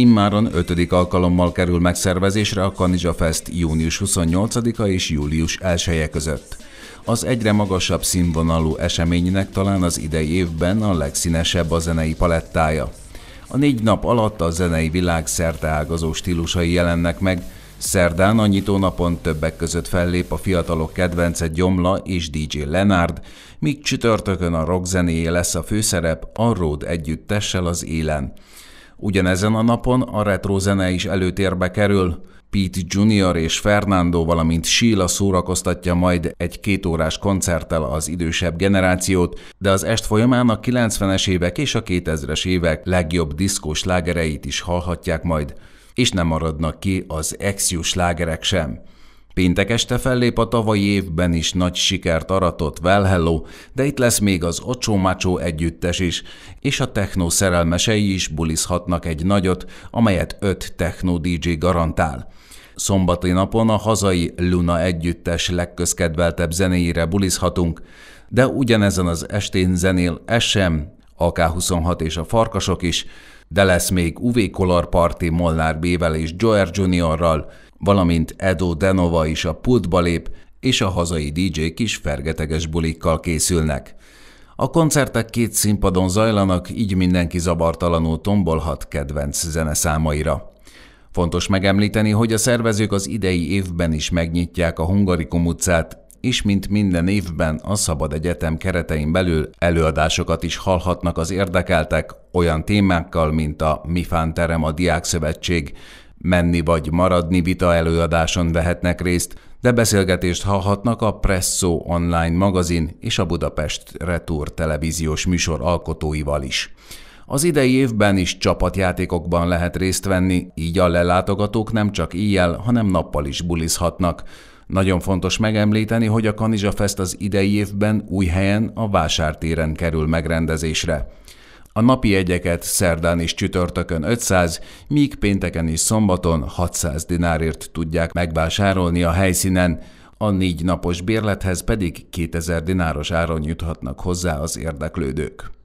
Immáron ötödik alkalommal kerül megszervezésre a Kanizsa Fest június 28-a és július 1-e között. Az egyre magasabb színvonalú eseménynek talán az idei évben a legszínesebb a zenei palettája. A négy nap alatt a zenei világ ágazó stílusai jelennek meg, Szerdán a nyitó napon többek között fellép a fiatalok kedvence Gyomla és DJ Lenard, míg csütörtökön a rockzenéje lesz a főszerep a Road együttessel az élen. Ugyanezen a napon a retro zene is előtérbe kerül. Pete Junior és Fernando, valamint Sheila szórakoztatja majd egy kétórás koncerttel az idősebb generációt, de az est folyamán a 90-es évek és a 2000-es évek legjobb diszkós lágereit is hallhatják majd, és nem maradnak ki az exjus lágerek sem. Péntek este fellép a tavalyi évben is nagy sikert aratott Well de itt lesz még az Ocsó Macho együttes is, és a techno szerelmesei is bulizhatnak egy nagyot, amelyet öt techno DJ garantál. Szombati napon a hazai Luna együttes legközkedveltebb zenéjére bulizhatunk, de ugyanezen az estén zenél SM, AK-26 és a farkasok is, de lesz még UV Color Party, Molnár Bével és Joer Juniorral, valamint Edo Denova is a pultba lép, és a hazai DJ-k is fergeteges bulikkal készülnek. A koncertek két színpadon zajlanak, így mindenki zabartalanul tombolhat kedvenc zeneszámaira. Fontos megemlíteni, hogy a szervezők az idei évben is megnyitják a Hungarikum utcát és mint minden évben a Szabad Egyetem keretein belül előadásokat is hallhatnak az érdekeltek olyan témákkal, mint a Mifán Terem a Diákszövetség, menni vagy maradni vita előadáson vehetnek részt, de beszélgetést hallhatnak a Presszó online magazin és a Budapest Retour televíziós műsor alkotóival is. Az idei évben is csapatjátékokban lehet részt venni, így a lelátogatók nem csak éjjel, hanem nappal is bulizhatnak. Nagyon fontos megemlíteni, hogy a kanizsa fest az idei évben új helyen a Vásártéren kerül megrendezésre. A napi egyeket szerdán és csütörtökön 500, míg pénteken és szombaton 600 dinárért tudják megvásárolni a helyszínen, a négy napos bérlethez pedig 2000 dináros áron juthatnak hozzá az érdeklődők.